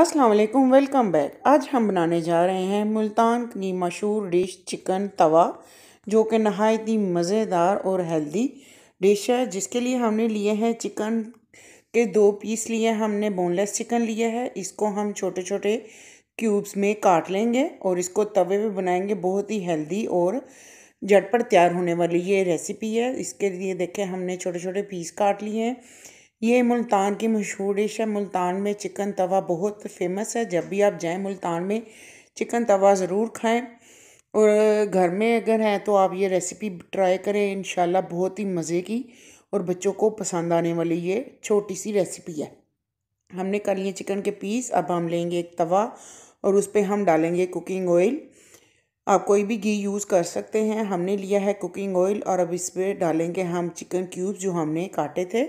अस्सलाम वालेकुम welcome back आज हम बनाने जा रहे हैं मुल्तान की मशहूर डिश चिकन तवा जो कि नहायत ही मज़ेदार और हेल्दी डिश है जिसके लिए हमने लिए हैं चिकन के दो पीस लिए हमने बोनलेस चिकन लिया है इसको हम छोटे छोटे क्यूब्स में काट लेंगे और इसको तवे पे बनाएंगे बहुत ही हेल्दी और झटपट तैयार होने वाली ये रेसिपी है इसके लिए देखें हमने छोटे छोटे पीस काट लिए हैं ये मुल्तान की मशहूर डिश है मुल्तान में चिकन तवा बहुत फेमस है जब भी आप जाएं मुल्तान में चिकन तवा ज़रूर खाएं और घर में अगर हैं तो आप ये रेसिपी ट्राई करें इन बहुत ही मज़े की और बच्चों को पसंद आने वाली ये छोटी सी रेसिपी है हमने कर लिए चिकन के पीस अब हम लेंगे एक तवा और उस पर हम डालेंगे कुकिंग ऑयल आप कोई भी घी यूज़ कर सकते हैं हमने लिया है कुकिंग ऑयल और अब इस पर डालेंगे हम चिकन क्यूब्स जो हमने काटे थे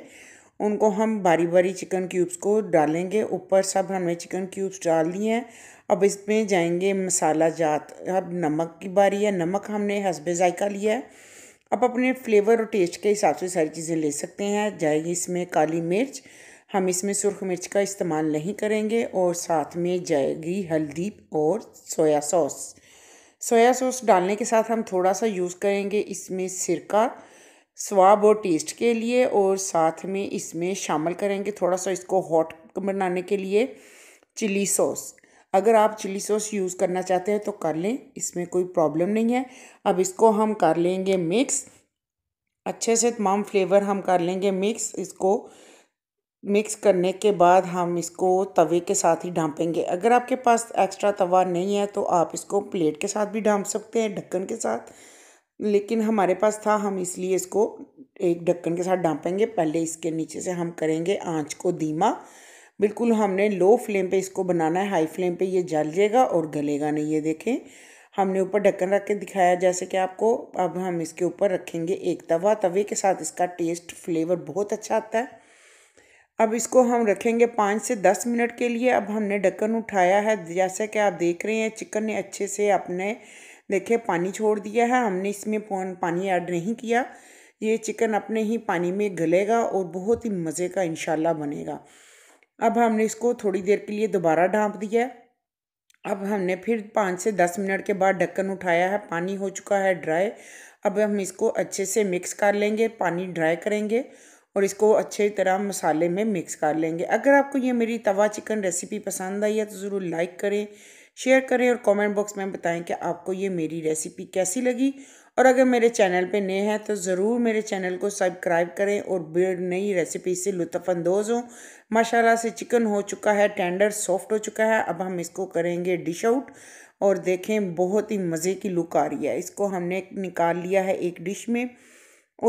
उनको हम बारी बारी चिकन क्यूब्स को डालेंगे ऊपर सब हमने चिकन क्यूब्स डाल दिए हैं अब इसमें जाएंगे मसाला जात अब नमक की बारी है नमक हमने हसब जायका लिया है अब अपने फ्लेवर और टेस्ट के हिसाब से सारी चीज़ें ले सकते हैं जाएगी इसमें काली मिर्च हम इसमें सुरख मिर्च का इस्तेमाल नहीं करेंगे और साथ में जाएगी हल्दी और सोया सॉस सोया सॉस डालने के साथ हम थोड़ा सा यूज़ करेंगे इसमें सिरका स्वाब और टेस्ट के लिए और साथ में इसमें शामिल करेंगे थोड़ा सा इसको हॉट बनाने के लिए चिली सॉस अगर आप चिली सॉस यूज़ करना चाहते हैं तो कर लें इसमें कोई प्रॉब्लम नहीं है अब इसको हम कर लेंगे मिक्स अच्छे से तमाम फ्लेवर हम कर लेंगे मिक्स इसको मिक्स करने के बाद हम इसको तवे के साथ ही ढांपेंगे अगर आपके पास एक्स्ट्रा तवा नहीं है तो आप इसको प्लेट के साथ भी ढांप सकते हैं ढक्कन के साथ लेकिन हमारे पास था हम इसलिए इसको एक ढक्कन के साथ डांपेंगे पहले इसके नीचे से हम करेंगे आंच को धीमा बिल्कुल हमने लो फ्लेम पे इसको बनाना है हाई फ्लेम पे ये जल जाएगा और गलेगा नहीं ये देखें हमने ऊपर ढक्कन रख के दिखाया जैसे कि आपको अब हम इसके ऊपर रखेंगे एक तवा तवे के साथ इसका टेस्ट फ्लेवर बहुत अच्छा आता है अब इसको हम रखेंगे पाँच से दस मिनट के लिए अब हमने ढक्कन उठाया है जैसे कि आप देख रहे हैं चिकन ने अच्छे से अपने देखिए पानी छोड़ दिया है हमने इसमें पानी ऐड नहीं किया ये चिकन अपने ही पानी में गलेगा और बहुत ही मज़े का इनशाला बनेगा अब हमने इसको थोड़ी देर के लिए दोबारा ढाँप दिया अब हमने फिर पाँच से दस मिनट के बाद ढक्कन उठाया है पानी हो चुका है ड्राई अब हम इसको अच्छे से मिक्स कर लेंगे पानी ड्राई करेंगे और इसको अच्छे तरह मसाले में मिक्स कर लेंगे अगर आपको ये मेरी तवा चिकन रेसिपी पसंद आई है तो ज़रूर लाइक करें शेयर करें और कमेंट बॉक्स में बताएं कि आपको ये मेरी रेसिपी कैसी लगी और अगर मेरे चैनल पे नए हैं तो ज़रूर मेरे चैनल को सब्सक्राइब करें और बेड नई रेसिपी से लुत्फ़ानंदोज़ हों माशाल्लाह से चिकन हो चुका है टेंडर सॉफ्ट हो चुका है अब हम इसको करेंगे डिश आउट और देखें बहुत ही मज़े की लुक आ रही है इसको हमने निकाल लिया है एक डिश में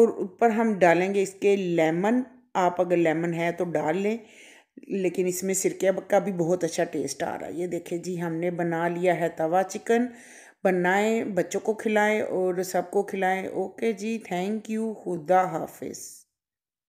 और ऊपर हम डालेंगे इसके लेमन आप अगर लेमन है तो डाल लें लेकिन इसमें सिरके का भी बहुत अच्छा टेस्ट आ रहा है ये देखें जी हमने बना लिया है तवा चिकन बनाएं बच्चों को खिलाएं और सबको खिलाएं ओके जी थैंक यू खुदा हाफिज़